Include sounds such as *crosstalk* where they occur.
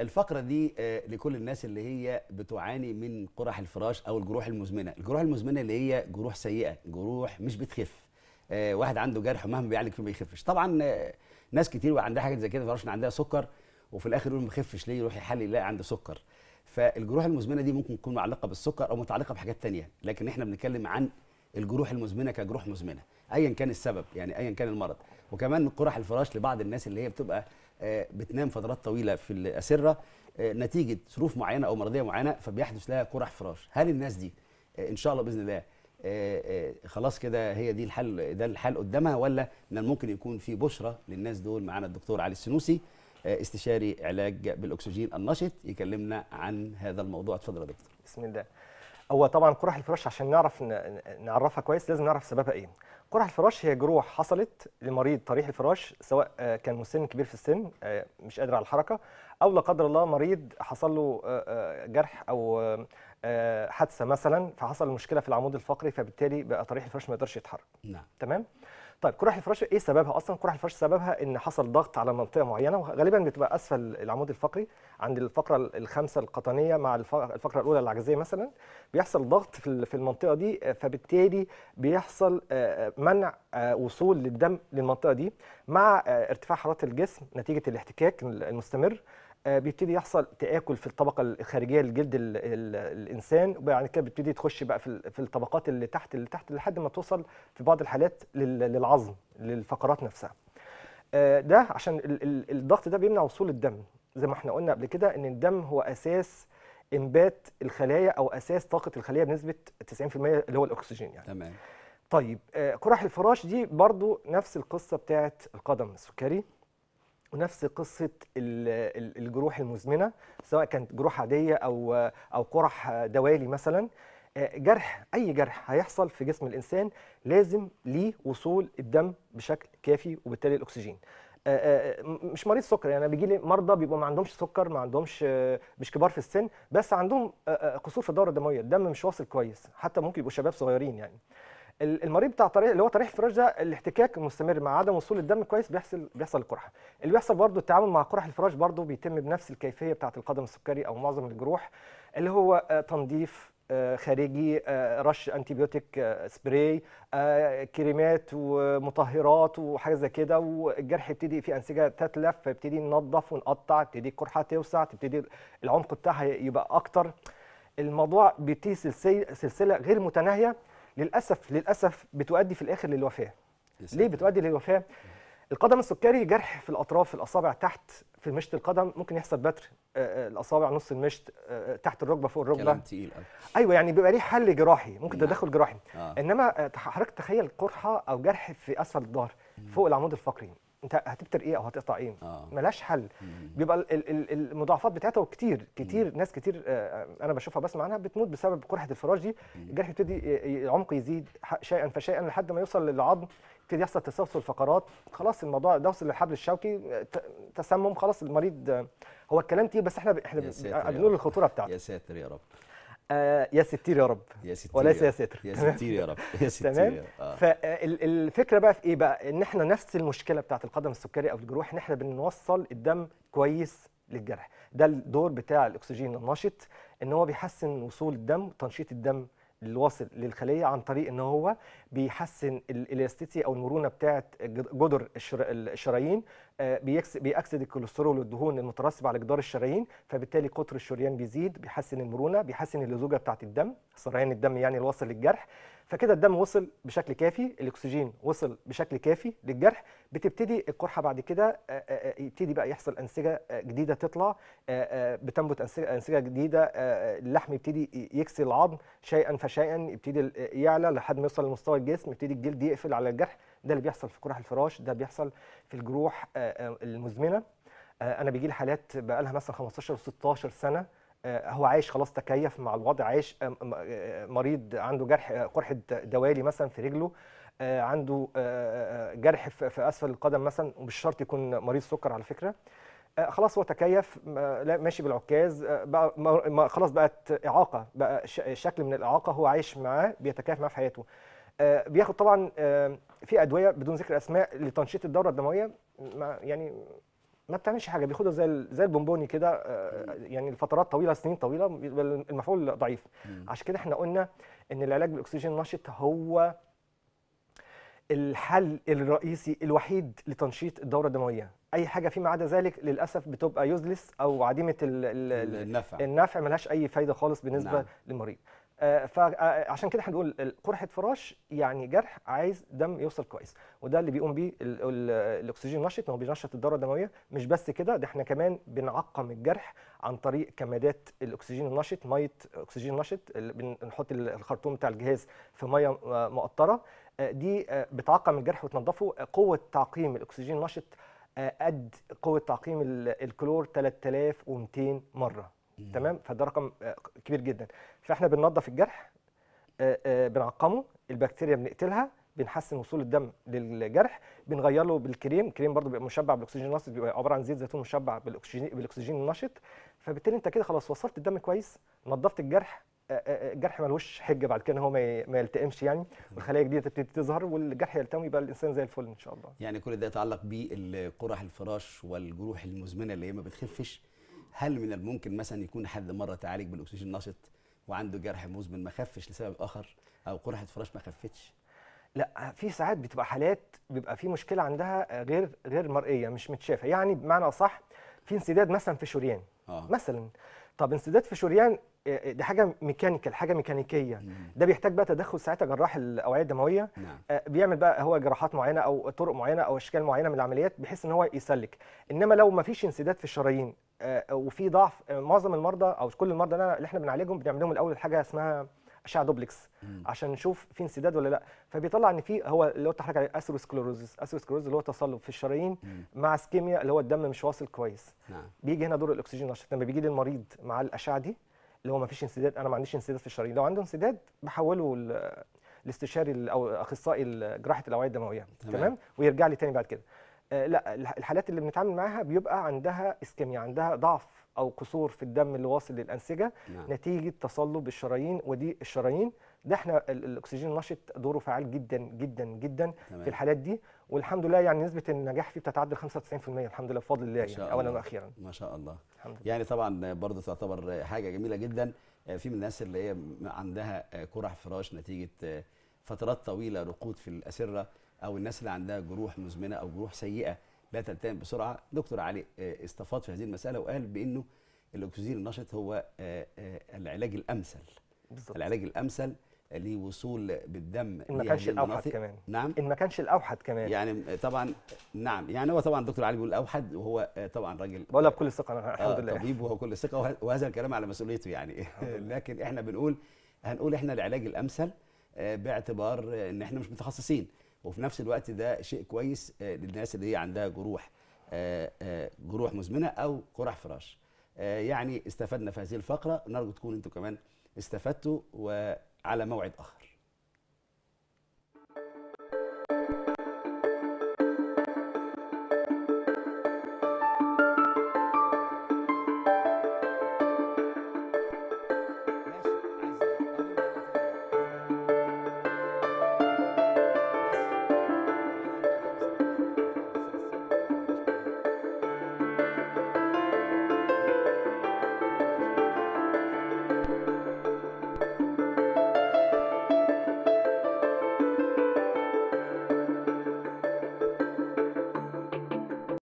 الفقره دي آه، لكل الناس اللي هي بتعاني من قرح الفراش او الجروح المزمنه الجروح المزمنه اللي هي جروح سيئه جروح مش بتخف آه، واحد عنده جرح ومهما بيعالج فيه ما بيخفش طبعا آه، ناس كتير عندها حاجه زي كده ما عندها سكر وفي الاخر يقول ما يخفش ليه يروح يحلل يلاقي عنده سكر فالجروح المزمنه دي ممكن تكون معلقه بالسكر او متعلقه بحاجات تانية لكن احنا بنتكلم عن الجروح المزمنه كجروح مزمنه ايا كان السبب يعني ايا كان المرض وكمان قرح الفراش لبعض الناس اللي هي بتبقى آه، بتنام فترات طويله في الاسره آه، نتيجه ظروف معينه او مرضيه معينه فبيحدث لها قرح فراش هل الناس دي آه، ان شاء الله باذن الله خلاص كده هي دي الحل ده الحل قدامها ولا من ممكن يكون في بشرة للناس دول معانا الدكتور علي السنوسي استشاري علاج بالاكسجين النشط يكلمنا عن هذا الموضوع اتفضل يا دكتور بسم الله هو طبعا قرح الفراش عشان نعرف نعرفها كويس لازم نعرف سببها ايه قرح الفراش هي جروح حصلت لمريض طريح الفراش سواء آه، كان مسن كبير في السن آه، مش قادر على الحركه او لا قدر الله مريض حصل له آه، جرح او حادثه مثلا فحصل مشكله في العمود الفقري فبالتالي بقى طريح الفراش ما يقدرش يتحرك نعم تمام طيب كرة الفراش ايه سببها اصلا؟ كرة الفراش سببها ان حصل ضغط على منطقه معينه وغالبا بتبقى اسفل العمود الفقري عند الفقره الخامسه القطنيه مع الفقره الاولى العجزيه مثلا بيحصل ضغط في المنطقه دي آه، فبالتالي بيحصل آه، منع آه، وصول للدم للمنطقه دي مع ارتفاع حراره الجسم نتيجه الاحتكاك المستمر آه، بيبتدي يحصل تآكل في الطبقة الخارجية لجلد الإنسان وبعد كده بتبتدي تخش بقى في, في الطبقات اللي تحت اللي تحت لحد ما توصل في بعض الحالات للعظم للفقرات نفسها. آه، ده عشان الضغط ده بيمنع وصول الدم زي ما احنا قلنا قبل كده ان الدم هو اساس انبات الخلايا او اساس طاقه الخليه بنسبه 90% اللي هو الاكسجين يعني تمام طيب قرح آه، الفراش دي برضو نفس القصه بتاعت القدم السكري ونفس قصه الجروح المزمنه سواء كانت جروح عاديه او او قرح دوالي مثلا آه، جرح اي جرح هيحصل في جسم الانسان لازم ليه وصول الدم بشكل كافي وبالتالي الاكسجين آه، آه، مش مريض سكر يعني انا بيجي لي مرضى بيبقوا ما عندهمش سكر ما عندهمش مش كبار في السن بس عندهم قصور في الدوره الدمويه الدم مش واصل كويس حتى ممكن يبقوا شباب صغيرين يعني المريض بتاع طريق اللي هو طريح الفراش ده الاحتكاك مستمر مع عدم وصول الدم كويس بيحصل بيحصل القرحه اللي بيحصل برضو التعامل مع قرح الفراش برضو بيتم بنفس الكيفيه بتاعه القدم السكري او معظم الجروح اللي هو آه، تنظيف آه، خارجي آه، رش انتيبيوتيك سبراي كريمات ومطهرات وحاجه زي كده والجرح يبتدي فيه انسجه تتلف فيبتدي ننظف ونقطع تبتدي القرحه توسع تبتدي العمق بتاعها يبقى اكتر الموضوع بيبتدي سلسله غير متناهيه للاسف للاسف بتؤدي في الاخر للوفاه ليه بتؤدي للوفاه القدم السكري جرح في الاطراف الاصابع تحت في مشط القدم ممكن يحصل بتر آه، آه، الاصابع نص المشط آه، تحت الركبه فوق الركبه كلام تقيل ايوه يعني بيبقى ليه حل جراحي ممكن نعم. تدخل جراحي آه. انما حضرتك تخيل قرحه او جرح في اسفل الظهر فوق العمود الفقري انت هتبتر ايه او هتقطع ايه آه. ملاش حل مم. بيبقى المضاعفات بتاعتها كتير كتير مم. ناس كتير آه، آه، انا بشوفها بسمع عنها بتموت بسبب قرحه الفراش دي الجرح يبتدي آه، عمقه يزيد شيئا فشيئا لحد ما يوصل للعظم يبتدي يحصل تسلسل فقرات خلاص الموضوع ده وصل للحبل الشوكي تسمم خلاص المريض هو الكلام كتير بس احنا احنا بنقول الخطوره بتاعته يا ساتر يا رب آه، يا ستير يا رب يا ستير وليس يا ستر يا ستير يا رب يا *laughs* ستير تمام آه. فالفكره بقى في ايه بقى ان احنا نفس المشكله بتاعه القدم السكري او الجروح ان احنا بنوصل الدم كويس للجرح ده الدور بتاع الاكسجين النشط ان هو بيحسن وصول الدم وتنشيط الدم الواصل للخليه عن طريق ان هو بيحسن الالاستيتي او المرونه بتاعه جدر الشرايين آه، بيأكسد الكوليسترول والدهون المترسبه على جدار الشرايين فبالتالي قطر الشريان بيزيد بيحسن المرونه بيحسن اللزوجه بتاعه الدم سريان الدم يعني الواصل للجرح فكده الدم وصل بشكل كافي الاكسجين وصل بشكل كافي للجرح بتبتدي القرحه بعد كده آه، آه، آه، يبتدي بقى يحصل انسجه جديده تطلع بتنبت انسجه جديده اللحم يبتدي يكسي العظم شيئا فشيئا يبتدي يعلى لحد ما يوصل لمستوى الجسم يبتدي الجلد يقفل على الجرح ده اللي بيحصل في قرح الفراش ده بيحصل في الجروح المزمنه انا بيجي لي حالات بقى لها مثلا 15 و16 سنه آه، هو عايش خلاص تكيف مع الوضع عايش آه، آه، مريض عنده جرح قرحه دوالي مثلا في رجله عنده جرح في اسفل القدم مثلا ومش شرط يكون مريض سكر على فكره خلاص هو تكيف ماشي بالعكاز بقى خلاص بقت اعاقه بقى شكل من الاعاقه هو عايش معاه بيتكيف معاه في حياته بياخد طبعا في ادويه بدون ذكر اسماء لتنشيط الدوره الدمويه يعني ما بتعملش حاجه بياخدها زي زي البونبوني كده آه، يعني لفترات طويله سنين طويله المفعول ضعيف عشان كده احنا قلنا ان العلاج بالاكسجين النشط هو الحل الرئيسي الوحيد لتنشيط الدوره الدمويه اي حاجه فيما عدا ذلك للاسف بتبقى يوزلس او عديمه النفع النفع ملهاش اي فايده خالص بالنسبه نعم. للمريض آه، فعشان آه، آه، كده احنا بنقول قرحه فراش يعني جرح عايز دم يوصل كويس وده اللي بيقوم بيه الاكسجين نشط هو بينشط الدوره الدمويه مش بس كده ده احنا كمان بنعقم الجرح عن طريق كمادات الاكسجين النشط ميه اكسجين نشط بنحط الخرطوم بتاع الجهاز في ميه مقطره دي بتعقم الجرح وتنظفه قوه تعقيم الاكسجين النشط قد قوه تعقيم الكلور 3200 مره تمام فده رقم آه، كبير جدا فاحنا بننظف الجرح آه، آه، بنعقمه البكتيريا بنقتلها بنحسن وصول الدم للجرح بنغير له بالكريم الكريم برضه بيبقى مشبع بالاكسجين النشط بيبقى عباره عن زيت زيتون مشبع بالاكسجين بالاكسجين النشط فبالتالي انت كده خلاص وصلت الدم كويس نظفت الجرح الجرح ملوش حجه بعد كده ان هو ما يلتئمش يعني والخلايا الجديده تبتدي تظهر والجرح يلتئم يبقى الانسان زي الفل ان شاء الله يعني كل ده يتعلق بقرح الفراش والجروح المزمنه اللي هي ما بتخفش هل من الممكن مثلا يكون حد مره تعالج بالاكسجين النشط وعنده جرح مزمن ما خفش لسبب اخر او قرحه فراش ما خفتش لا في ساعات بتبقى حالات بيبقى في مشكله عندها غير غير مرئيه مش متشافه يعني بمعنى صح في انسداد مثلا في شريان آه. مثلا طب انسداد في شريان آه، آه، دي حاجه ميكانيكال حاجه ميكانيكيه مم. ده بيحتاج بقى تدخل ساعتها جراح الاوعيه الدمويه نعم. آه، بيعمل بقى هو جراحات معينه او طرق معينه او اشكال معينه من العمليات بحيث ان هو يسلك انما لو ما فيش انسداد في الشرايين آه، وفي ضعف آه، معظم المرضى او كل المرضى اللي احنا بنعالجهم بنعملهم الاول حاجه اسمها اشعه دوبلكس عشان نشوف في انسداد ولا لا فبيطلع ان في هو اللي هو تحرك عليه اثيروسكلوروزس اثيروسكلوروز اللي هو تصلب في الشرايين مع اسكيميا اللي هو الدم مش واصل كويس نعم. بيجي هنا دور الاكسجين عشان لما بيجي للمريض مع الاشعه دي اللي هو ما فيش انسداد انا ما عنديش انسداد في الشرايين لو عنده انسداد بحوله الاستشاري او اخصائي جراحه الاوعيه الدمويه تمام. تمام ويرجع لي تاني بعد كده آه، لا الحالات اللي بنتعامل معاها بيبقى عندها اسكيميا عندها ضعف او قصور في الدم اللي واصل للانسجه نعم. نتيجه تصلب الشرايين ودي الشرايين ده احنا الاكسجين النشط دوره فعال جدا جدا جدا تمام. في الحالات دي والحمد لله يعني نسبه النجاح فيه بتتعدى 95% الحمد لله بفضل الله يعني اولا واخيرا ما شاء الله يعني طبعا برضه تعتبر حاجه جميله جدا آه، في من الناس اللي هي عندها قرح آه، فراش نتيجه فترات طويله رقود في الاسره او الناس اللي عندها جروح مزمنه او جروح سيئه لا تلتئم بسرعه دكتور علي آه، استفاض في هذه المساله وقال بانه الاكسجين النشط هو آه، آه، العلاج الامثل بالزبط. العلاج الامثل لوصول بالدم ان ما كانش الاوحد كمان نعم ان ما كانش الاوحد كمان يعني طبعا نعم يعني هو طبعا دكتور علي بيقول الاوحد وهو طبعا راجل بقولها بكل ثقه انا الحمد لله طبيب وهو كل ثقه وهذا الكلام على مسؤوليته يعني *laughs* لكن احنا بنقول هنقول احنا العلاج الامثل باعتبار ان احنا مش متخصصين وفي نفس الوقت ده شيء كويس آه، للناس اللي هي عندها جروح آه، آه، جروح مزمنه او قرح فراش يعني استفدنا في هذه الفقره نرجو تكون انتم كمان استفدتوا وعلى موعد اخر